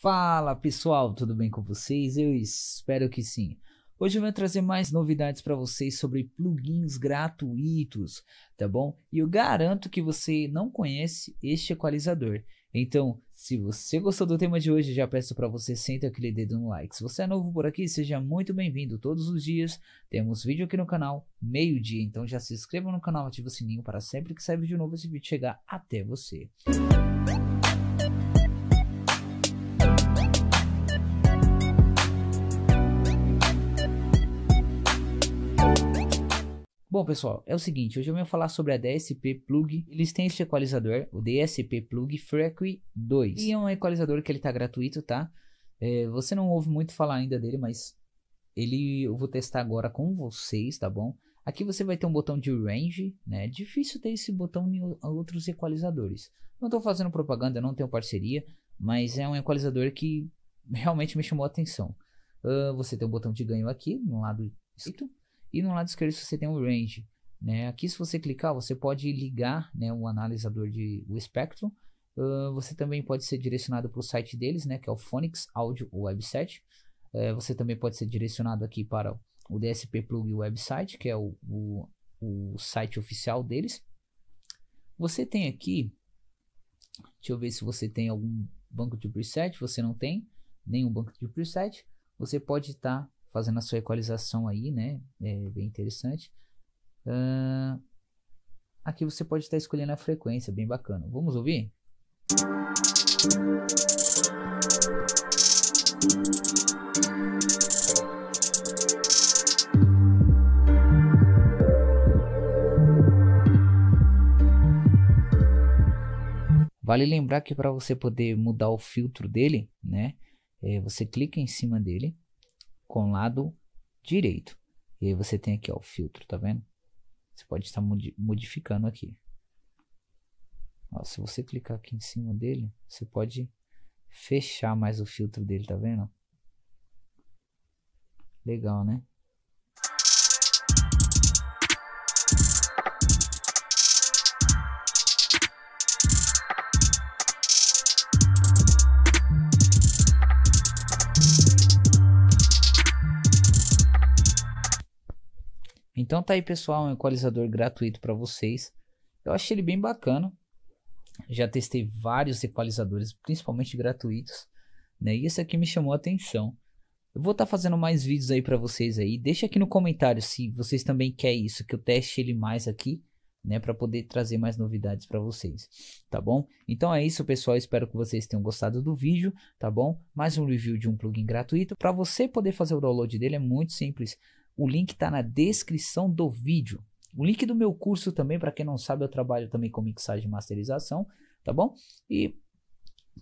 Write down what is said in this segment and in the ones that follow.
Fala pessoal, tudo bem com vocês? Eu espero que sim. Hoje eu vou trazer mais novidades para vocês sobre plugins gratuitos, tá bom? E eu garanto que você não conhece este equalizador. Então, se você gostou do tema de hoje, já peço para você sentar aquele dedo no like. Se você é novo por aqui, seja muito bem-vindo. Todos os dias temos vídeo aqui no canal, meio-dia. Então já se inscreva no canal, ative o sininho para sempre que sair vídeo novo esse vídeo chegar até você. Música Bom, pessoal, é o seguinte, hoje eu vou falar sobre a DSP Plug. Eles têm esse equalizador, o DSP Plug Frequi 2. E é um equalizador que ele tá gratuito, tá? É, você não ouve muito falar ainda dele, mas ele eu vou testar agora com vocês, tá bom? Aqui você vai ter um botão de range, né? É difícil ter esse botão em outros equalizadores. Não estou fazendo propaganda, não tenho parceria, mas é um equalizador que realmente me chamou a atenção. Uh, você tem o um botão de ganho aqui, no lado esquerdo. E no lado esquerdo você tem o range. Né? Aqui, se você clicar, você pode ligar né, o analisador de o espectro. Uh, você também pode ser direcionado para o site deles, né, que é o Phonics Audio Website. Uh, você também pode ser direcionado aqui para o DSP Plug Website, que é o, o, o site oficial deles. Você tem aqui, deixa eu ver se você tem algum banco de preset, você não tem nenhum banco de preset. Você pode estar tá fazendo a sua equalização aí, né? É bem interessante. Uh, aqui você pode estar escolhendo a frequência, bem bacana. Vamos ouvir? Vale lembrar que para você poder mudar o filtro dele, né? É, você clica em cima dele com o lado direito. E aí você tem aqui ó, o filtro, tá vendo? Você pode estar modificando aqui. Ó, se você clicar aqui em cima dele, você pode fechar mais o filtro dele, tá vendo? Legal, né? Então tá aí, pessoal, um equalizador gratuito para vocês. Eu achei ele bem bacana. Já testei vários equalizadores, principalmente gratuitos, né? E esse aqui me chamou a atenção. Eu vou estar tá fazendo mais vídeos aí para vocês aí. Deixa aqui no comentário se vocês também querem isso, que eu teste ele mais aqui, né, para poder trazer mais novidades para vocês, tá bom? Então é isso, pessoal. Espero que vocês tenham gostado do vídeo, tá bom? Mais um review de um plugin gratuito para você poder fazer o download dele é muito simples o link está na descrição do vídeo. O link do meu curso também, para quem não sabe, eu trabalho também com mixagem e masterização, tá bom? E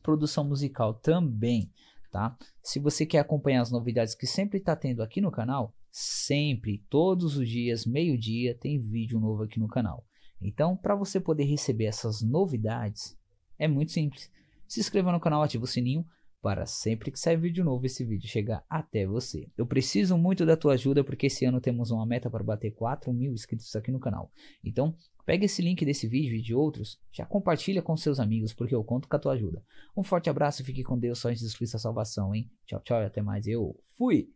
produção musical também, tá? Se você quer acompanhar as novidades que sempre está tendo aqui no canal, sempre, todos os dias, meio-dia, tem vídeo novo aqui no canal. Então, para você poder receber essas novidades, é muito simples. Se inscreva no canal, ative o sininho, para sempre que sair vídeo novo esse vídeo chegar até você. Eu preciso muito da tua ajuda porque esse ano temos uma meta para bater 4 mil inscritos aqui no canal. Então pega esse link desse vídeo e de outros, já compartilha com seus amigos porque eu conto com a tua ajuda. Um forte abraço, fique com Deus, só Jesus Cristo a salvação, hein? Tchau, tchau e até mais. Eu fui!